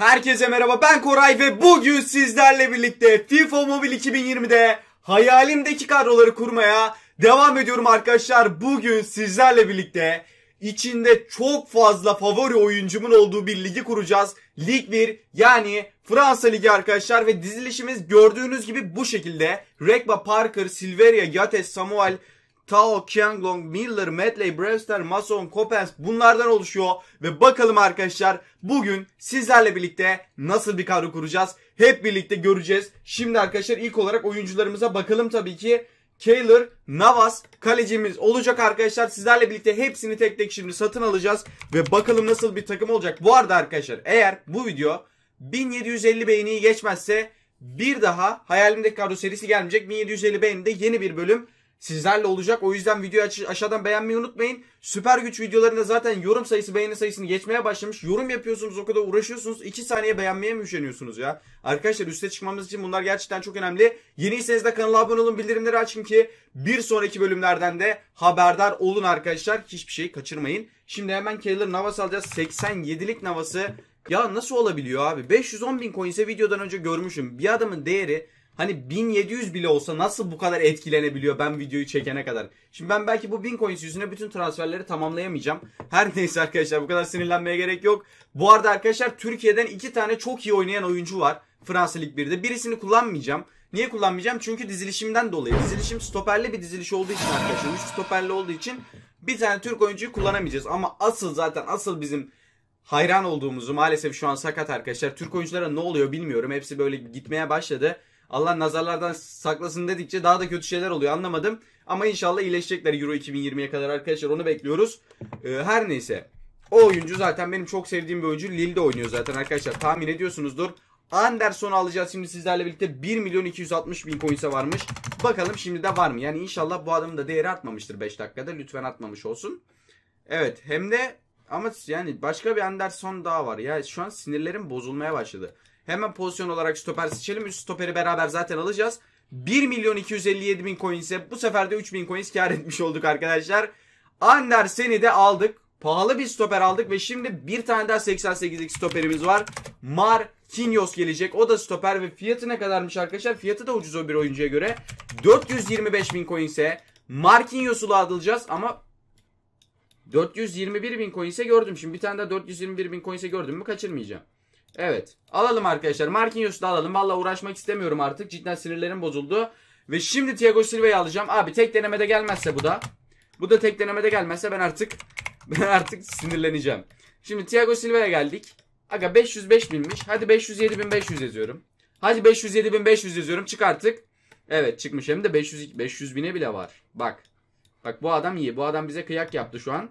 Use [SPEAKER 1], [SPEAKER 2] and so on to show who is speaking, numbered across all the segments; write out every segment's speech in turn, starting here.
[SPEAKER 1] Herkese merhaba ben Koray ve bugün sizlerle birlikte FIFA Mobile 2020'de hayalimdeki kadroları kurmaya devam ediyorum arkadaşlar. Bugün sizlerle birlikte içinde çok fazla favori oyuncumun olduğu bir ligi kuracağız. Lig 1 yani Fransa Ligi arkadaşlar ve dizilişimiz gördüğünüz gibi bu şekilde. Rekba Parker, Silveria, Yates, Samuel, Tao, Qianglong, Miller, Medley, Brewster, Mason, Coppens bunlardan oluşuyor. Ve bakalım arkadaşlar bugün sizlerle birlikte nasıl bir kadro kuracağız? Hep birlikte göreceğiz. Şimdi arkadaşlar ilk olarak oyuncularımıza bakalım tabii ki. Kaylor, Navas kalecimiz olacak arkadaşlar. Sizlerle birlikte hepsini tek tek şimdi satın alacağız. Ve bakalım nasıl bir takım olacak. Bu arada arkadaşlar eğer bu video 1750 beğeniyi geçmezse bir daha hayalimdeki kadro serisi gelmeyecek. 1750 beğeni de yeni bir bölüm sizlerle olacak. O yüzden videoyu aşağıdan beğenmeyi unutmayın. Süper güç videolarında zaten yorum sayısı beğeni sayısını geçmeye başlamış. Yorum yapıyorsunuz o kadar uğraşıyorsunuz. 2 saniye beğenmeye mi üşeniyorsunuz ya? Arkadaşlar üste çıkmamız için bunlar gerçekten çok önemli. Yeniyseniz de kanala abone olun bildirimleri açın ki bir sonraki bölümlerden de haberdar olun arkadaşlar. Hiçbir şeyi kaçırmayın. Şimdi hemen Kaylor Navas alacağız. 87'lik Navas'ı. Ya nasıl olabiliyor abi? 510 bin coins'e videodan önce görmüşüm. Bir adamın değeri Hani 1700 bile olsa nasıl bu kadar etkilenebiliyor ben videoyu çekene kadar. Şimdi ben belki bu 1000 coins yüzüne bütün transferleri tamamlayamayacağım. Her neyse arkadaşlar bu kadar sinirlenmeye gerek yok. Bu arada arkadaşlar Türkiye'den iki tane çok iyi oynayan oyuncu var. Fransa Lig 1'de. Birisini kullanmayacağım. Niye kullanmayacağım? Çünkü dizilişimden dolayı. Dizilişim stoperli bir diziliş olduğu için arkadaşlar. 3 stoperli olduğu için bir tane Türk oyuncuyu kullanamayacağız. Ama asıl zaten asıl bizim hayran olduğumuzu maalesef şu an sakat arkadaşlar. Türk oyunculara ne oluyor bilmiyorum. Hepsi böyle gitmeye başladı. Allah nazarlardan saklasın dedikçe daha da kötü şeyler oluyor anlamadım. Ama inşallah iyileşecekler Euro 2020'ye kadar arkadaşlar onu bekliyoruz. Ee, her neyse o oyuncu zaten benim çok sevdiğim bir oyuncu Lille'de oynuyor zaten arkadaşlar tahmin ediyorsunuzdur. Anderson'u alacağız şimdi sizlerle birlikte 1 milyon 260 bin coins'e varmış. Bakalım şimdi de var mı? Yani inşallah bu adamın da değeri artmamıştır 5 dakikada. Lütfen atmamış olsun. Evet hem de ama yani başka bir Anderson daha var. Ya şu an sinirlerim bozulmaya başladı. Hemen pozisyon olarak stoper seçelim. Üst stoperi beraber zaten alacağız. 1 milyon 257 bin coins'e bu sefer de 3 bin coins kar etmiş olduk arkadaşlar. Andersen'i de aldık. Pahalı bir stoper aldık ve şimdi bir tane daha 88'lik stoperimiz var. Marquinhos gelecek. O da stoper ve fiyatı ne kadarmış arkadaşlar? Fiyatı da ucuz o bir oyuncuya göre. 425 bin coins'e Marquinhos'u alacağız ama 421 bin coins'e gördüm. Şimdi bir tane daha 421 bin coins'e gördüm mü kaçırmayacağım. Evet. Alalım arkadaşlar. Marquinhos'u da alalım. Valla uğraşmak istemiyorum artık. Cidden sinirlerim bozuldu. Ve şimdi Thiago Silva'yı alacağım. Abi tek denemede gelmezse bu da. Bu da tek denemede gelmezse ben artık ben artık sinirleneceğim. Şimdi Thiago Silva'ya geldik. Aga 505 binmiş. Hadi 507 bin 500 yazıyorum. Hadi 507 bin 500 yazıyorum. Çık artık. Evet çıkmış hem de 500 500 bine bile var. Bak. Bak bu adam iyi. Bu adam bize kıyak yaptı şu an.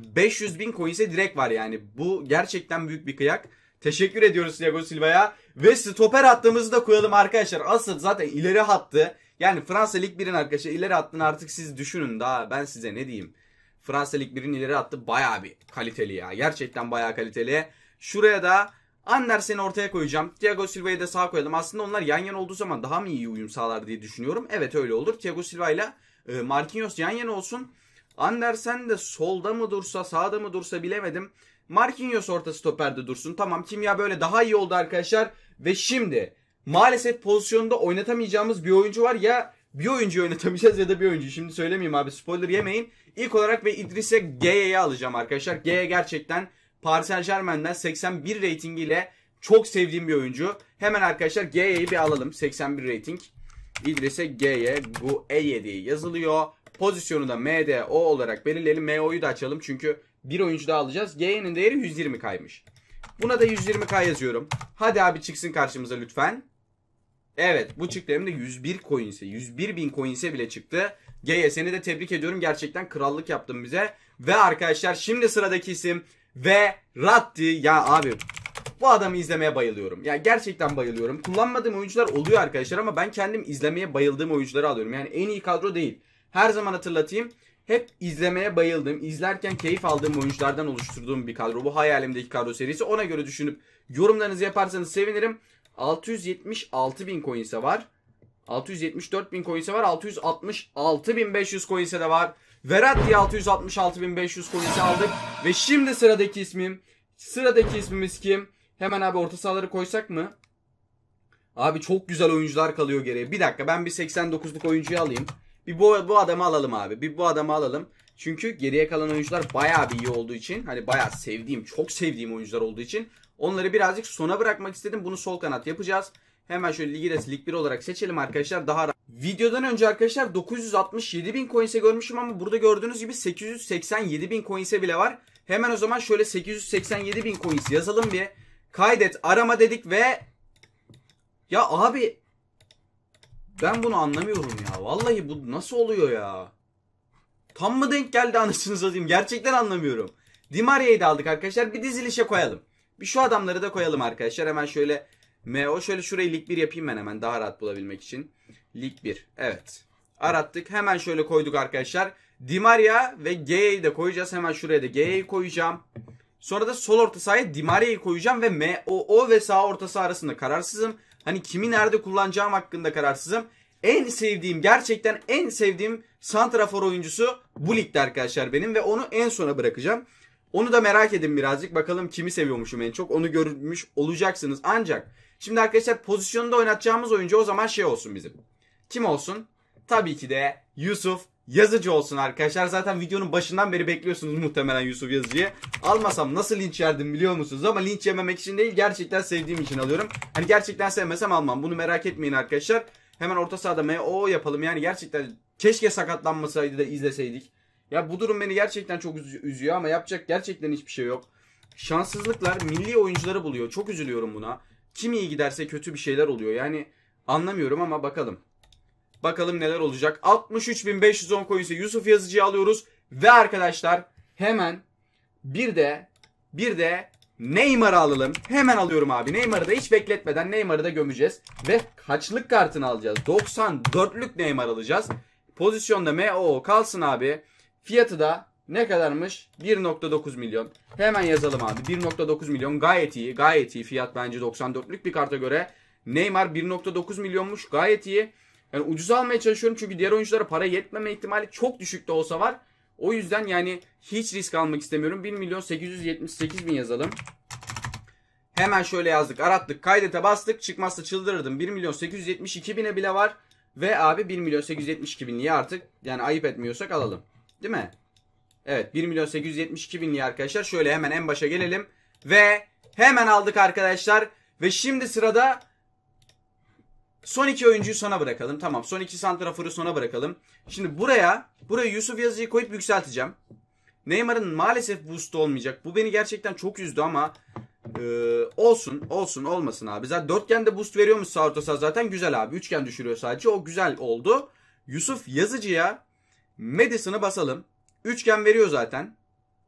[SPEAKER 1] 500 bin coins'e direkt var yani. Bu gerçekten büyük bir kıyak. Teşekkür ediyoruz Thiago Silva'ya. Ve stoper hattımızı da koyalım arkadaşlar. Asıl zaten ileri hattı. Yani Fransa Lig 1'in arkadaşlar ileri hattını artık siz düşünün daha ben size ne diyeyim. Fransa Lig 1'in ileri hattı baya bir kaliteli ya. Gerçekten baya kaliteli. Şuraya da Andersen'i ortaya koyacağım. Thiago Silva'yı da sağa koyalım. Aslında onlar yan yana olduğu zaman daha mı iyi uyum sağlar diye düşünüyorum. Evet öyle olur. Thiago Silva ile e, Marquinhos yan yana olsun. Andersen de solda mı dursa sağda mı dursa bilemedim. Marquinhos orta stoperde dursun. Tamam kimya böyle daha iyi oldu arkadaşlar. Ve şimdi maalesef pozisyonda oynatamayacağımız bir oyuncu var. Ya bir oyuncu oynatamayacağız ya da bir oyuncu. Şimdi söylemeyeyim abi spoiler yemeyin. İlk olarak ve İdris'e G'ye alacağım arkadaşlar. G gerçekten Paris Saint Germain'den 81 reytingiyle çok sevdiğim bir oyuncu. Hemen arkadaşlar G'yi bir alalım. 81 rating. İdris'e G'ye bu E7 yazılıyor. Pozisyonu da MDO olarak belirleyelim. MO'yu da açalım çünkü bir oyuncu daha alacağız. G'nin değeri 120 kaymış. Buna da 120 kay yazıyorum. Hadi abi çıksın karşımıza lütfen. Evet bu çıktı hem de 101 coinse 101 bin coinse bile çıktı. G'ye seni de tebrik ediyorum gerçekten krallık yaptın bize. Ve arkadaşlar şimdi sıradaki isim ve Ratti ya abi bu adamı izlemeye bayılıyorum. Ya gerçekten bayılıyorum. Kullanmadığım oyuncular oluyor arkadaşlar ama ben kendim izlemeye bayıldığım oyuncuları alıyorum. Yani en iyi kadro değil. Her zaman hatırlatayım. Hep izlemeye bayıldım. İzlerken keyif aldığım oyunculardan oluşturduğum bir kadro. Bu hayalimdeki kadro serisi. Ona göre düşünüp yorumlarınızı yaparsanız sevinirim. 676 bin coinse var. 674 bin coinse var. 666 bin 500 coinse de var. Verat diye 666 bin 500 coinse aldık. Ve şimdi sıradaki ismim. Sıradaki ismimiz kim? Hemen abi orta sahaları koysak mı? Abi çok güzel oyuncular kalıyor geriye. Bir dakika ben bir 89'luk oyuncuyu alayım. Bir bu, bu adamı alalım abi. Bir bu adamı alalım. Çünkü geriye kalan oyuncular bayağı bir iyi olduğu için hani bayağı sevdiğim, çok sevdiğim oyuncular olduğu için onları birazcık sona bırakmak istedim. Bunu sol kanat yapacağız. Hemen şöyle Ligi Res Lig 1 olarak seçelim arkadaşlar. Daha Videodan önce arkadaşlar 967 bin coins'e görmüşüm ama burada gördüğünüz gibi 887 bin coins'e bile var. Hemen o zaman şöyle 887 bin coins yazalım bir. Kaydet arama dedik ve ya abi ben bunu anlamıyorum ya. Vallahi bu nasıl oluyor ya? Tam mı denk geldi anasını satayım? Gerçekten anlamıyorum. Dimaria'yı da aldık arkadaşlar. Bir dizilişe koyalım. Bir şu adamları da koyalım arkadaşlar. Hemen şöyle MO şöyle şurayı lig 1 yapayım ben hemen daha rahat bulabilmek için. Lig 1. Evet. Arattık. Hemen şöyle koyduk arkadaşlar. Di Dimaria ve G'yi de koyacağız. Hemen şuraya da G'yi koyacağım. Sonra da sol orta sahaya Di Dimaria'yı koyacağım ve MOO ve sağ orta saha arasında kararsızım. Hani kimi nerede kullanacağım hakkında kararsızım. En sevdiğim gerçekten en sevdiğim santrafor oyuncusu bu ligde arkadaşlar benim ve onu en sona bırakacağım. Onu da merak edin birazcık. Bakalım kimi seviyormuşum en çok. Onu görmüş olacaksınız. Ancak şimdi arkadaşlar pozisyonda oynatacağımız oyuncu o zaman şey olsun bizim. Kim olsun? Tabii ki de Yusuf Yazıcı olsun arkadaşlar. Zaten videonun başından beri bekliyorsunuz muhtemelen Yusuf Yazıcı'yı. Almasam nasıl linç yerdim biliyor musunuz? Ama linç yememek için değil gerçekten sevdiğim için alıyorum. Hani gerçekten sevmesem almam. Bunu merak etmeyin arkadaşlar. Hemen orta sahada MO yapalım. Yani gerçekten keşke sakatlanmasaydı da izleseydik. Ya bu durum beni gerçekten çok üzüyor ama yapacak gerçekten hiçbir şey yok. Şanssızlıklar milli oyuncuları buluyor. Çok üzülüyorum buna. Kim iyi giderse kötü bir şeyler oluyor. Yani anlamıyorum ama bakalım. Bakalım neler olacak. 63.510 coin ise Yusuf Yazıcı'yı alıyoruz. Ve arkadaşlar hemen bir de bir de Neymar'ı alalım. Hemen alıyorum abi. Neymar'ı da hiç bekletmeden Neymar'ı da gömeceğiz. Ve kaçlık kartını alacağız? 94'lük Neymar alacağız. Pozisyonda MO kalsın abi. Fiyatı da ne kadarmış? 1.9 milyon. Hemen yazalım abi. 1.9 milyon gayet iyi. Gayet iyi fiyat bence 94'lük bir karta göre. Neymar 1.9 milyonmuş. Gayet iyi. Yani ucuz almaya çalışıyorum çünkü diğer oyunculara para yetmeme ihtimali çok düşük de olsa var. O yüzden yani hiç risk almak istemiyorum. 1 milyon 878 bin yazalım. Hemen şöyle yazdık. Arattık. Kaydete bastık. Çıkmazsa çıldırırdım. 1 milyon 872 bine bile var. Ve abi 1 milyon 872 binliği artık yani ayıp etmiyorsak alalım. Değil mi? Evet 1 milyon 872 binliği arkadaşlar. Şöyle hemen en başa gelelim. Ve hemen aldık arkadaşlar. Ve şimdi sırada Son iki oyuncuyu sana bırakalım. Tamam son iki santraforu sana bırakalım. Şimdi buraya buraya Yusuf Yazıcı'yı koyup yükselteceğim. Neymar'ın maalesef boost'u olmayacak. Bu beni gerçekten çok üzdü ama e, olsun olsun olmasın abi. Zaten dörtgende boost veriyormuş Saurtos'a zaten güzel abi. Üçgen düşürüyor sadece o güzel oldu. Yusuf Yazıcı'ya Madison'ı basalım. Üçgen veriyor zaten.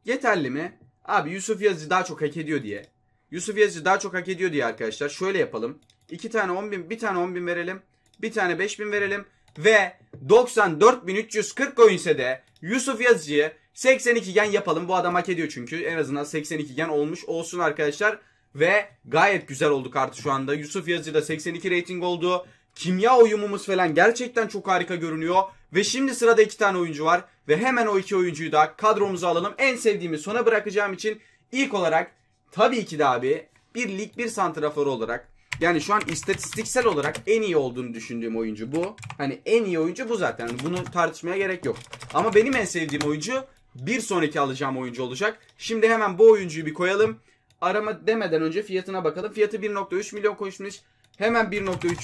[SPEAKER 1] Yeterli mi? Abi Yusuf Yazıcı daha çok hak ediyor diye. Yusuf Yazıcı daha çok hak ediyor diye arkadaşlar. Şöyle yapalım. 2 tane 10 bin, bir tane 10 bin verelim. Bir tane 5 bin verelim. Ve 94.340 coinse de Yusuf Yazıcı'yı 82 gen yapalım. Bu adam hak ediyor çünkü. En azından 82 gen olmuş olsun arkadaşlar. Ve gayet güzel oldu kartı şu anda. Yusuf Yazıcı da 82 rating oldu. Kimya uyumumuz falan gerçekten çok harika görünüyor. Ve şimdi sırada iki tane oyuncu var. Ve hemen o iki oyuncuyu da kadromuza alalım. En sevdiğimi sona bırakacağım için ilk olarak tabii ki de abi bir lig bir santrafor olarak yani şu an istatistiksel olarak en iyi olduğunu düşündüğüm oyuncu bu. Hani en iyi oyuncu bu zaten. Hani bunu tartışmaya gerek yok. Ama benim en sevdiğim oyuncu bir sonraki alacağım oyuncu olacak. Şimdi hemen bu oyuncuyu bir koyalım. Arama demeden önce fiyatına bakalım. Fiyatı 1.3 milyon koymuş. Hemen 1.300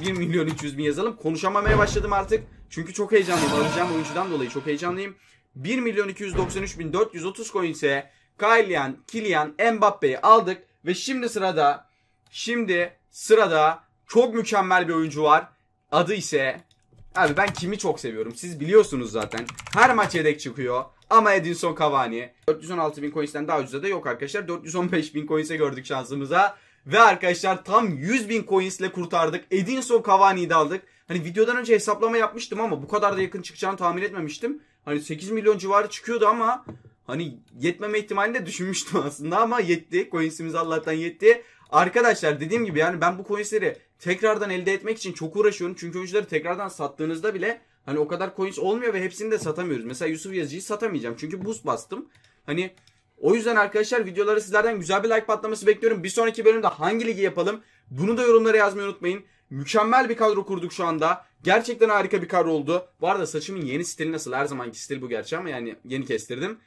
[SPEAKER 1] 1 milyon 300 bin yazalım. Konuşamamaya başladım artık. Çünkü çok heyecanlıyım. Alacağım oyuncudan dolayı çok heyecanlıyım. 1 milyon 293 bin 430 coin ise Kylian, Kylian, Mbappe'yi aldık. Ve şimdi sırada Şimdi sırada çok mükemmel bir oyuncu var. Adı ise abi ben kimi çok seviyorum. Siz biliyorsunuz zaten. Her maç yedek çıkıyor. Ama Edinson Cavani 416 bin coins'ten daha ucuza da yok arkadaşlar. 415 bin coins'e gördük şansımıza. Ve arkadaşlar tam 100 bin coins ile kurtardık. Edinson Cavani'yi de aldık. Hani videodan önce hesaplama yapmıştım ama bu kadar da yakın çıkacağını tahmin etmemiştim. Hani 8 milyon civarı çıkıyordu ama hani yetmeme ihtimalini de düşünmüştüm aslında ama yetti. Coins'imiz Allah'tan yetti. Arkadaşlar dediğim gibi yani ben bu coinsleri tekrardan elde etmek için çok uğraşıyorum. Çünkü oyuncuları tekrardan sattığınızda bile hani o kadar coins olmuyor ve hepsini de satamıyoruz. Mesela Yusuf Yazıcı'yı satamayacağım. Çünkü boost bastım. Hani o yüzden arkadaşlar videoları sizlerden güzel bir like patlaması bekliyorum. Bir sonraki bölümde hangi ligi yapalım? Bunu da yorumlara yazmayı unutmayın. Mükemmel bir kadro kurduk şu anda. Gerçekten harika bir kadro oldu. Bu arada saçımın yeni stili nasıl? Her zamanki stil bu gerçi ama yani yeni kestirdim.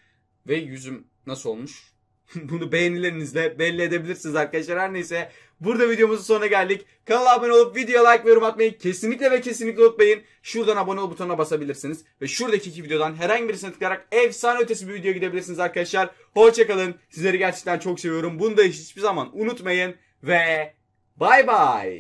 [SPEAKER 1] Ve yüzüm nasıl olmuş? Bunu beğenilerinizle belli edebilirsiniz arkadaşlar. Her neyse burada videomuzun sonuna geldik. Kanala abone olup video like ve yorum atmayı kesinlikle ve kesinlikle unutmayın. Şuradan abone ol butonuna basabilirsiniz. Ve şuradaki iki videodan herhangi birisine tıklayarak efsane ötesi bir video gidebilirsiniz arkadaşlar. Hoşçakalın. Sizleri gerçekten çok seviyorum. Bunu da hiçbir zaman unutmayın. Ve bay bay.